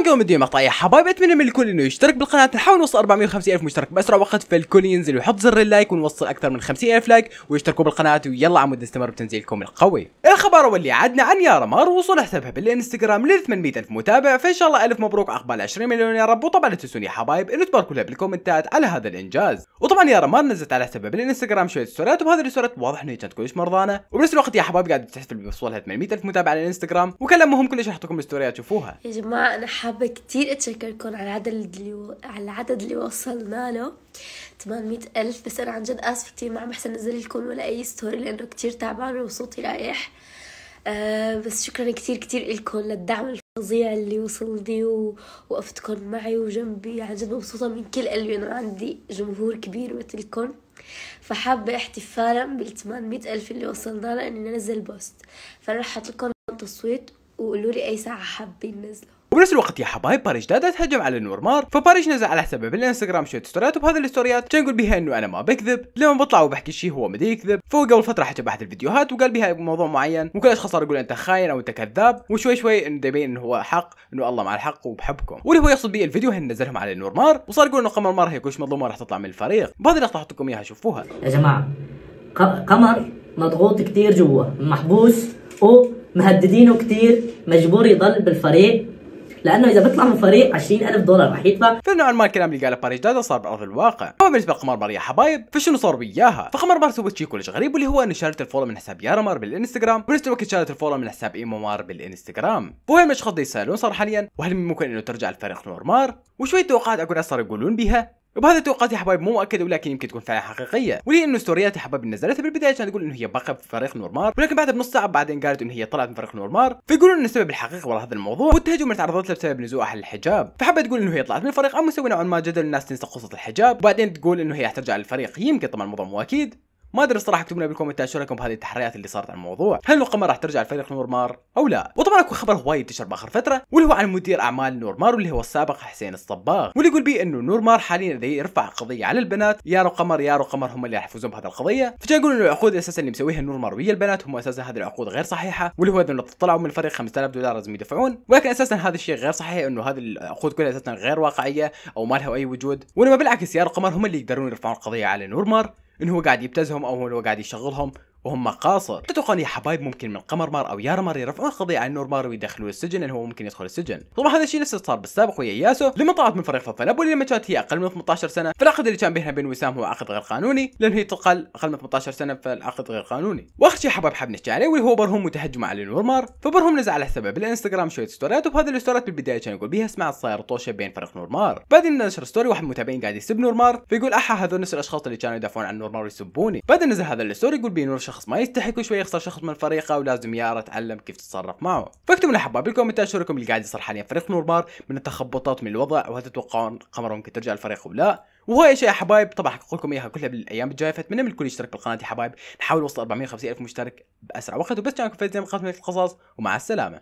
شلون قوم الدنيا مقطع يا حبايب اتمنى من الكل انه يشترك بالقناه نحاول نوصل 450 الف مشترك باسرع وقت فالكل ينزل ويحط زر اللايك ونوصل اكثر من 50 الف لايك ويشتركوا بالقناه ويلا عمود نستمر بتنزيلكم القوي الخبر واللي عدنا عن يا رمار وصول حسابها بالانستغرام ل 800 الف متابع فان شاء الله الف مبروك عقبال 20 مليون يا رب وطبعا لا تنسون يا حبايب انه تباركوا لها بالكومنتات على هذا الانجاز وطبعا يا رمار نزلت على حسابها بالانستغرام شويه ستوريات وبهذه الستوريات واضح انه كانت كلش مرضانه وبنفس الوقت يا حبايب قاعده تحتفل بوصولها 800 الف متابع على الانستغرام وكلامهم كلش راح لكم الستوريات شوفوها يا جماعه انا حابة كتير أتشكركم على العدد اللي على العدد اللي وصلنا له 800 ألف بس أنا عن جد آسفة كتير ما عم بحسن أنزل لكم ولا أي ستوري لأنه كتير تعبانة وصوتي رايح آه بس شكرا كتير كتير لكم للدعم الفظيع اللي وصلني ووقفتكم معي وجنبي عن جد مبسوطة من كل قلبي أنه عندي جمهور كبير مثلكم فحابة احتفالا بال 800 ألف اللي وصلنا له إني ننزل بوست فأنا أحط لكم تصويت وقولوا لي أي ساعة حابين نزله وبنفس الوقت يا حبايب باريش دادا تهجم على نورمار فباريش نزل على حسابه بالانستغرام شويه ستوريات وبهذه الستوريات كان يقول بها انه انا ما بكذب لما بطلع وبحكي شيء هو ما يكذب فهو قبل فتره حكى احد الفيديوهات وقال بها موضوع معين وكل اشخاص صاروا يقولون انت خاين او انت كذاب وشوي شوي انه يبين انه هو حق انه الله مع الحق وبحبكم واللي هو يقصد به الفيديو هن نزلهم على نورمار وصار يقول انه قمر مار هيك يكونش مظلومه راح تطلع من الفريق بهذه اللقطه احط لكم اياها شوفوها يا جماعه قمر مضغوط كثير جوا محبوس ومهددينه كثير مجبور يضل بالفريق لانه اذا بيطلع من فريق 20000 دولار رح يدفع فنوعا ما الكلام اللي قاله باريس جادا صار بارض الواقع اما بالنسبه لقمار بار يا حبايب فشنو صار وياها فقمار بار سوت شيء كلش غريب واللي هو انه شالت الفولو من حساب يارمر بالانستغرام ونفس الوقت شالت الفولو من حساب ايمو مار بالانستغرام وهي مش خطي يسالون صار حاليا وهل ممكن انه ترجع الفريق نورمار وشوي توقعات اكو ناس صاروا يقولون بها وبهذا التوقيت يا حبايب مو مؤكده ولكن يمكن تكون فعلا حقيقيه ولي انه ستوريات يا حبايب نزلتها بالبدايه كانت تقول انه هي باقه في فريق نورمار ولكن بعد بنص ساعه بعدين قالت انه هي طلعت من فريق نورمار فيقولون ان السبب الحقيقي وراء هذا الموضوع والتهجم اللي تعرضت له بسبب نزوع اهل الحجاب فحبت تقول انه هي طلعت من الفريق او مسوي نوعا ما جدل الناس تنسى قصه الحجاب وبعدين تقول انه هي حترجع للفريق يمكن طبعا الموضوع مو اكيد ما ادري الصراحه اكتبوا لنا بالكومنتات شو رايكم بهذه التحريات اللي صارت على الموضوع هل القمر راح ترجع لفريق نور مار او لا وطبعا اكو خبر هواي انتشر باخر فتره واللي هو عن مدير اعمال نور مار واللي هو السابق حسين الصباغ واللي يقول بيه انه نور مار حاليا اذا يرفع قضيه على البنات يا قمر يا قمر هم اللي راح يفوزون بهذه القضيه فجاء يقول انه العقود اساسا اللي مسويها نور مار ويا البنات هم اساسا هذه العقود غير صحيحه واللي هو انه طلعوا من الفريق 5000 دولار لازم يدفعون ولكن اساسا هذا الشيء غير صحيح انه هذه العقود كلها اساسا غير واقعيه او ما لها اي وجود وانما بالعكس يا قمر هم اللي يقدرون يرفعون القضيه على نورمار انه هو قاعد يبتزهم او هو قاعد يشغلهم وهم قاصر تتوقعون يا حبايب ممكن من قمر مار او مار يرفعون قضيه عن مار ويدخلوه السجن انه هو ممكن يدخل السجن طبعا هذا الشيء نفس اللي صار بالسابق ويا ياسو لما طلعت من فريق الطلب واللي لما كانت هي اقل من 18 سنه فالعقد اللي كان بينها بين وسام هو عقد غير قانوني لانه هي تقل اقل من 18 سنه فالعقد غير قانوني واخر شيء حبايب حاب نحكي عليه واللي هو برهم وتهجم على نور مار فبرهم نزل على حسابه بالانستغرام شويه ستوريات وبهذه الستوريات بالبدايه كان يقول بيها سمعت صاير طوشه بين فريق نور مار بعدين نشر ستوري واحد متابعين قاعد يسب مار فيقول احا هذول نفس الاشخاص اللي كانوا يدافعون عن مار ويسبوني بعدين نزل هذا الستوري يقول بي نور شخص ما يستحق وشوي يخسر شخص من فريقه ولازم يارا تعلم كيف تتصرف معه فاكتبوا لنا حبايب الكومنتات شو اللي قاعد يصير حاليا فريق نورمار من التخبطات من الوضع وهل تتوقعون قمر ممكن ترجع الفريق ولا وهاي شيء يا حبايب طبعا حقول لكم اياها كلها بالايام الجايه فاتمنى من الكل يشترك بالقناه يا حبايب نحاول نوصل 450 الف مشترك باسرع وقت وبس كانكم فايزين من القصص ومع السلامه